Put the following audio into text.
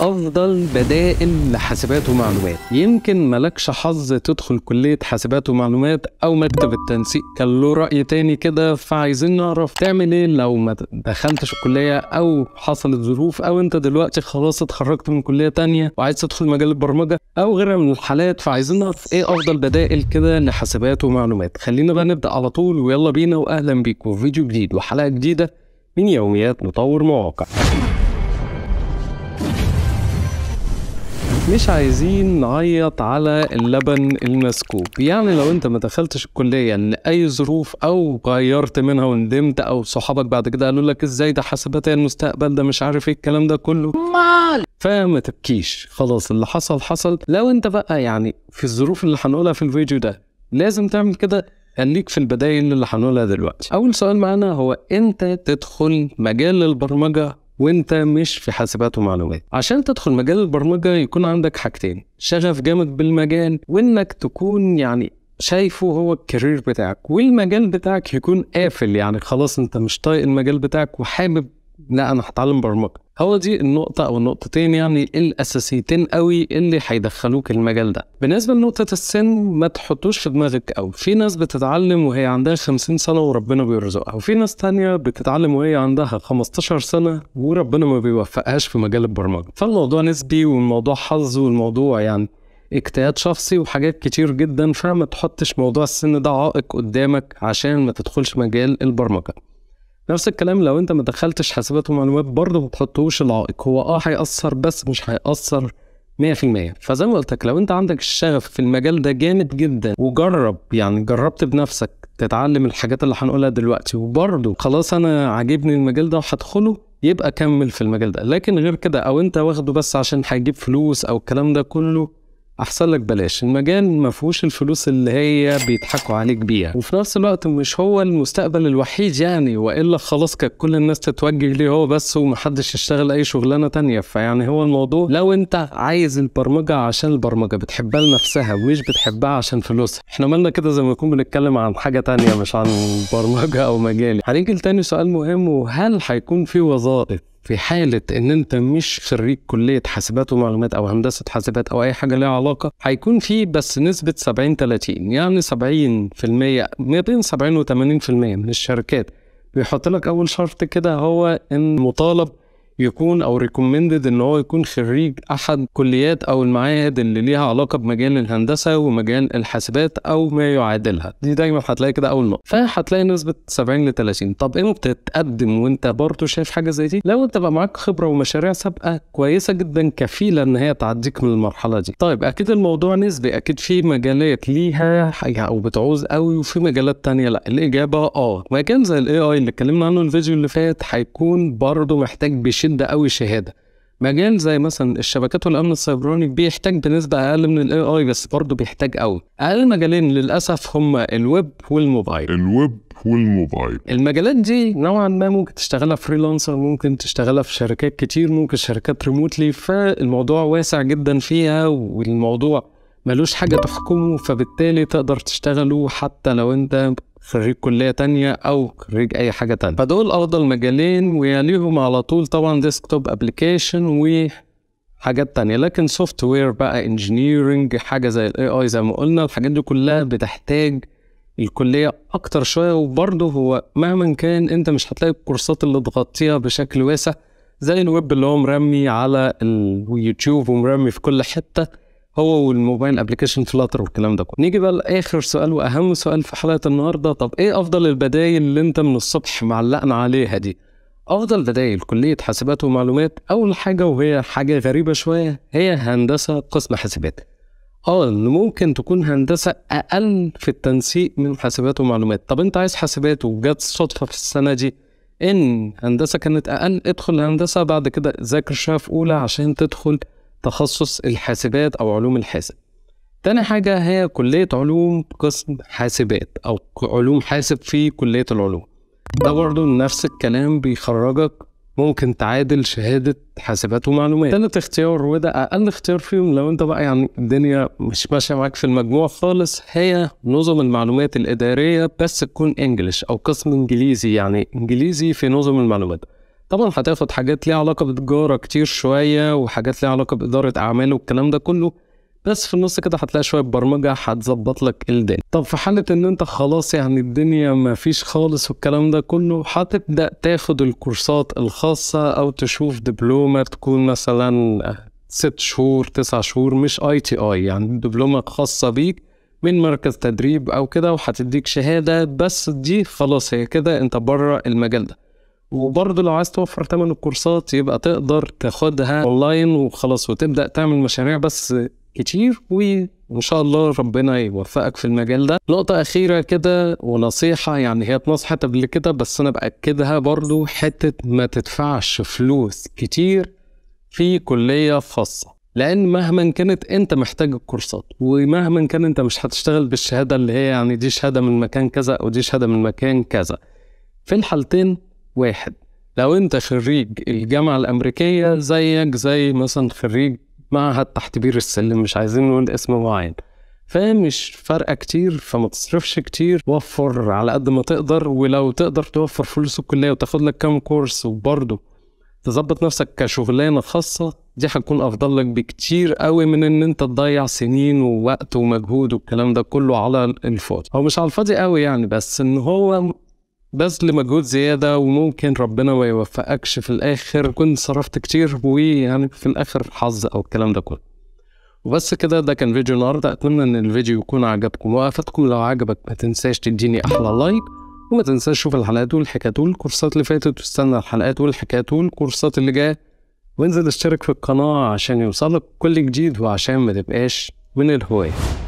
أفضل بدائل لحاسبات ومعلومات يمكن ملكش حظ تدخل كلية حاسبات ومعلومات أو مكتب التنسيق كان له رأي تاني كده فعايزين نعرف تعمل إيه لو ما دخلتش الكلية أو حصلت ظروف أو أنت دلوقتي خلاص اتخرجت من كلية تانية وعايز تدخل مجال البرمجة أو غيرها من الحالات فعايزين نعرف إيه أفضل بدائل كده لحاسبات ومعلومات خلينا بقى نبدأ على طول ويلا بينا وأهلا بيكم في فيديو جديد وحلقة جديدة من يوميات مطور مواقع مش عايزين نعيط على اللبن المسكوب يعني لو انت ما دخلتش الكلية لأي ظروف أو غيرت منها وندمت أو صحابك بعد كده قالوا لك ازاي ده حسابات المستقبل ده مش عارف ايه الكلام ده كله مال فما تبكيش خلاص اللي حصل حصل لو انت بقى يعني في الظروف اللي هنقولها في الفيديو ده لازم تعمل كده خليك في البدايل اللي هنقولها دلوقتي. أول سؤال معانا هو أنت تدخل مجال البرمجة وانت مش في حاسبات ومعلومات عشان تدخل مجال البرمجه يكون عندك حاجتين شغف جامد بالمجال وانك تكون يعني شايفه هو الكارير بتاعك والمجال بتاعك يكون قافل يعني خلاص انت مش طايق المجال بتاعك وحابب لا انا هتعلم برمجه هو دي النقطة أو النقطتين يعني الأساسيتين قوي اللي هيدخلوك المجال ده. بالنسبة لنقطة السن ما تحطوش في دماغك أو في ناس بتتعلم وهي عندها 50 سنة وربنا بيرزقها، وفي ناس تانية بتتعلم وهي عندها 15 سنة وربنا ما بيوفقهاش في مجال البرمجة. فالموضوع نسبي والموضوع حظ والموضوع يعني اجتهاد شخصي وحاجات كتير جدا فما تحطش موضوع السن ده عائق قدامك عشان ما تدخلش مجال البرمجة. نفس الكلام لو انت ما دخلتش حاسبات ومعلومات برضه ما تحطوش العائق هو اه هيأثر بس مش هيأثر 100% فزي ما قلت لك لو انت عندك الشغف في المجال ده جامد جدا وجرب يعني جربت بنفسك تتعلم الحاجات اللي هنقولها دلوقتي وبرضه خلاص انا عاجبني المجال ده وهدخله يبقى كمل في المجال ده لكن غير كده او انت واخده بس عشان هيجيب فلوس او الكلام ده كله احسن لك بلاش المجال ما فيهوش الفلوس اللي هي بيضحكوا عليك بيها وفي نفس الوقت مش هو المستقبل الوحيد يعني والا خلاص كانت كل الناس تتوجه ليه هو بس ومحدش يشتغل اي شغلانه تانية فيعني هو الموضوع لو انت عايز البرمجه عشان البرمجه بتحبها لنفسها ومش بتحبها عشان فلوسها احنا مالنا كده زي ما نكون بنتكلم عن حاجه تانية مش عن برمجه او مجال هنيجي لتاني سؤال مهم وهل هيكون في وظائف في حاله ان انت مش خريج كليه حاسبات ومعلومات او هندسه حاسبات او اي حاجه ليها علاقه هيكون في بس نسبه 70 30 يعني 70% ما بين 70 و 80% من الشركات بيحط لك اول شرط كده هو ان مطالب يكون او ريكومندد ان هو يكون خريج احد كليات او المعاهد اللي ليها علاقه بمجال الهندسه ومجال الحاسبات او ما يعادلها دي دايما هتلاقي كده اول نقطه فهتلاقي نسبه 70 ل 30 طب امتى بتتقدم وانت برضه شايف حاجه زي دي لو انت بقى معاك خبره ومشاريع سابقه كويسه جدا كفيله ان هي تعديك من المرحله دي طيب اكيد الموضوع نسبي اكيد في مجالات ليها حاجه او بتعوز قوي وفي مجالات تانية لا الاجابه اه مكان زي الاي اي اللي اتكلمنا عنه الفيديو اللي فات هيكون برضه محتاج بش بشده قوي شهاده مجال زي مثلا الشبكات والامن السيبراني بيحتاج بنسبه اقل من الاي اي بس برضه بيحتاج قوي اقل مجالين للاسف هم الويب والموبايل الويب والموبايل المجالات دي نوعا ما ممكن تشتغلها فريلانسر ممكن تشتغلها في شركات كتير ممكن شركات ريموتلي فالموضوع واسع جدا فيها والموضوع ملوش حاجه تحكمه فبالتالي تقدر تشتغله حتى لو انت خريج كليه تانية او خريج اي حاجه تانية فدول افضل مجالين ويليهم على طول طبعا ديسكتوب ابلكيشن و حاجات تانية لكن سوفت وير بقى انجينيرنج حاجة زي الاي اي زي ما قلنا الحاجات دي كلها بتحتاج الكلية أكتر شوية وبرده هو مهما كان أنت مش هتلاقي الكورسات اللي تغطيها بشكل واسع زي الويب اللي هو مرمي على اليوتيوب ومرمي في كل حتة هو والموبايل ابلكيشن فلاتر والكلام ده كله نيجي بقى لاخر سؤال واهم سؤال في حلقه النهارده طب ايه افضل البدايل اللي انت من الصبح معلقنا عليها دي افضل بدايل كليه حاسبات ومعلومات اول حاجه وهي حاجه غريبه شويه هي هندسه قسم حاسبات اه ممكن تكون هندسه اقل في التنسيق من حاسبات ومعلومات طب انت عايز حاسبات وجت صدفه في السنه دي ان هندسه كانت اقل ادخل هندسه بعد كده ذاكر شويه في اولى عشان تدخل تخصص الحاسبات أو علوم الحاسب تاني حاجة هي كلية علوم قسم حاسبات أو علوم حاسب في كلية العلوم ده برضه نفس الكلام بيخرجك ممكن تعادل شهادة حاسبات ومعلومات تالت اختيار وده أقل اختيار فيهم لو أنت بقى يعني الدنيا مش ماشية معاك في المجموع خالص هي نظم المعلومات الإدارية بس تكون إنجلش أو قسم إنجليزي يعني إنجليزي في نظم المعلومات طبعا هتاخد حاجات ليها علاقة بتجارة كتير شوية وحاجات ليها علاقة بإدارة أعمال والكلام ده كله بس في النص كده هتلاقي شوية برمجة هتظبط لك الدنيا طب في حالة إن أنت خلاص يعني الدنيا مفيش خالص والكلام ده كله هتبدأ تاخد الكورسات الخاصة أو تشوف دبلومة تكون مثلا ست شهور تسع شهور مش اي تي اي يعني دبلومة خاصة بيك من مركز تدريب او كده وهتديك شهادة بس دي خلاص هي كده انت بره المجال ده وبرضه لو عايز توفر ثمن الكورسات يبقى تقدر تاخدها اونلاين وخلاص وتبدا تعمل مشاريع بس كتير وان شاء الله ربنا يوفقك في المجال ده نقطة أخيرة كده ونصيحة يعني هي اتنصحت قبل كده بس أنا بأكدها برضو حتة ما تدفعش فلوس كتير في كلية خاصة لأن مهما كانت أنت محتاج الكورسات ومهما كان أنت مش هتشتغل بالشهادة اللي هي يعني دي شهادة من مكان كذا أو دي شهادة من مكان كذا في الحالتين واحد لو انت خريج الجامعه الامريكيه زيك زي مثلا خريج معهد تحت بير السلم مش عايزين نقول اسم معين فمش فارقه كتير فما تصرفش كتير وفر على قد ما تقدر ولو تقدر توفر فلوس الكليه وتاخد لك كام كورس وبرضه تظبط نفسك كشغلانه خاصه دي هتكون افضل لك بكتير قوي من ان انت تضيع سنين ووقت ومجهود والكلام ده كله على الفاضي هو مش على الفاضي قوي يعني بس ان هو بذل مجهود زياده وممكن ربنا ما يوفقكش في الاخر كنت صرفت كتير ويعني في الاخر حظ او الكلام ده كله وبس كده ده كان فيديو النهارده اتمنى ان الفيديو يكون عجبكم وافدكم لو عجبك ما تنساش تديني احلى لايك وما تنساش تشوف الحلقات والحكايات والكورسات اللي فاتت واستنى الحلقات والحكايات والكورسات اللي جايه وانزل اشترك في القناه عشان يوصلك كل جديد وعشان ما تبقاش من الهوايه